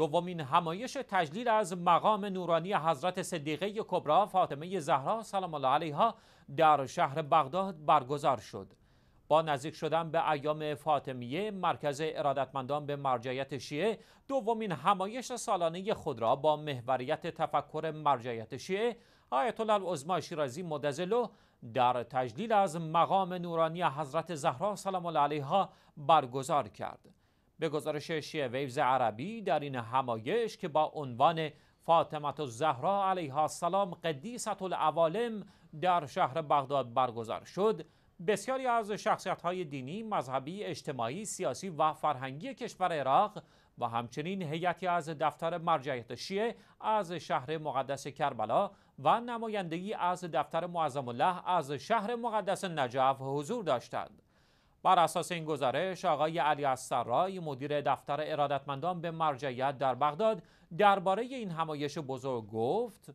دومین همایش تجلیل از مقام نورانی حضرت صدیقه کبرا فاطمه زهرا سلام الله علیها در شهر بغداد برگزار شد با نزدیک شدن به ایام فاطمیه مرکز ارادتمندان به مرجعیت شیعه دومین همایش سالانه خود را با محوریت تفکر مرجعیت شیعه آیت الله العظما شیرازی مدزلو در تجلیل از مقام نورانی حضرت زهرا سلام الله علیها برگزار کرد به گزارش ویوز عربی در این همایش که با عنوان فاطمت الزهرا علیه السلام قدیست العوالم در شهر بغداد برگزار شد بسیاری از شخصیت های دینی، مذهبی، اجتماعی، سیاسی و فرهنگی کشور عراق و همچنین هیئتی از دفتر مرجعیت شیعه از شهر مقدس کربلا و نمایندگی از دفتر معظم الله از شهر مقدس نجف حضور داشتند. بر اساس این گزارش آقای علی السرای مدیر دفتر ارادتمندان به مرجعیت در بغداد درباره این همایش بزرگ گفت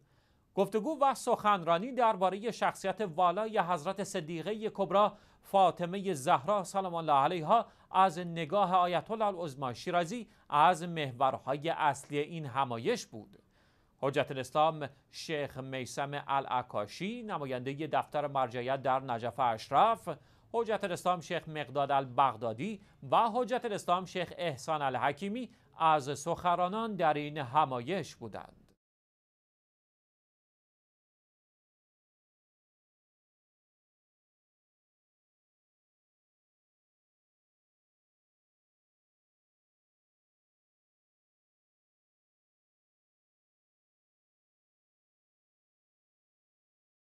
گفتگو و سخنرانی درباره شخصیت والای حضرت صدیقه کبرا فاطمه زهرا سلام الله علیها از نگاه آیت الله شیرازی از محورهای اصلی این همایش بود حجت الاسلام شیخ میسم العکاشی نماینده دفتر مرجعیت در نجف اشرف حجت الاسلام شیخ مقداد البغدادی و حجت الاسلام شیخ احسان الحکیمی از سخرانان در این همایش بودند